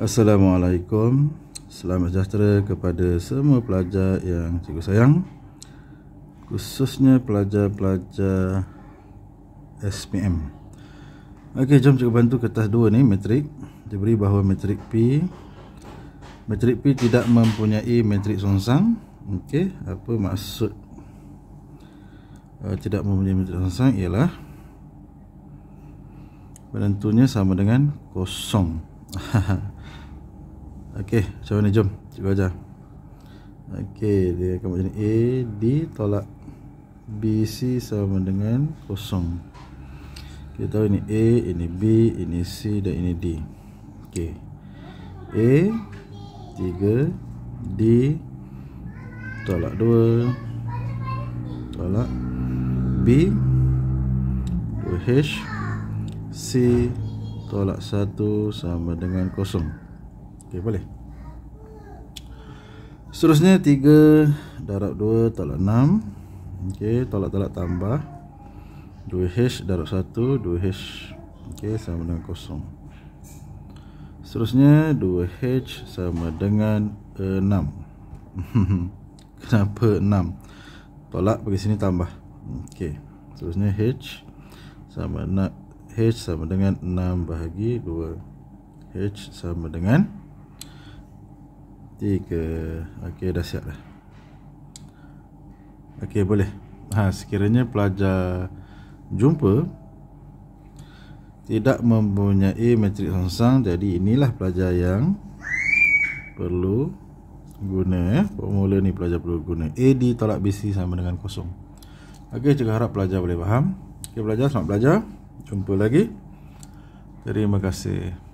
Assalamualaikum Selamat sejahtera kepada semua pelajar yang cikgu sayang Khususnya pelajar-pelajar SPM Ok, jom cikgu bantu kertas 2 ni, matrik Diberi bahawa matrik P Matrik P tidak mempunyai matrik sonsang Ok, apa maksud uh, Tidak mempunyai matrik sonsang ialah Penentunya sama dengan kosong Okey, macam mana jom cikgu ajar. Okey, dia akan macam ni A D tolak BC sama dengan kosong. Kita tahu ini A, ini B, ini C dan ini D. Okey. A 3 D tolak 2 tolak B 2H C tolak 1 sama dengan kosong. Okey, boleh. Seterusnya 3 darab 2 tolak 6. Okey, tolak-tolak tambah 2h darab 1 2h. Okey, sama dengan kosong. Seterusnya 2h sama dengan 6. Kenapa 6? Tolak pergi sini tambah. Okey. Seterusnya h sama nak h sama dengan 6 bahagi 2. h sama dengan tiga Okey dah siap dah Okey boleh ha, Sekiranya pelajar jumpa Tidak mempunyai matrik sonsang Jadi inilah pelajar yang Perlu guna Formula ya. ni pelajar perlu guna AD tolak BC sama dengan kosong Okey juga harap pelajar boleh faham Okey pelajar selamat belajar Jumpa lagi Terima kasih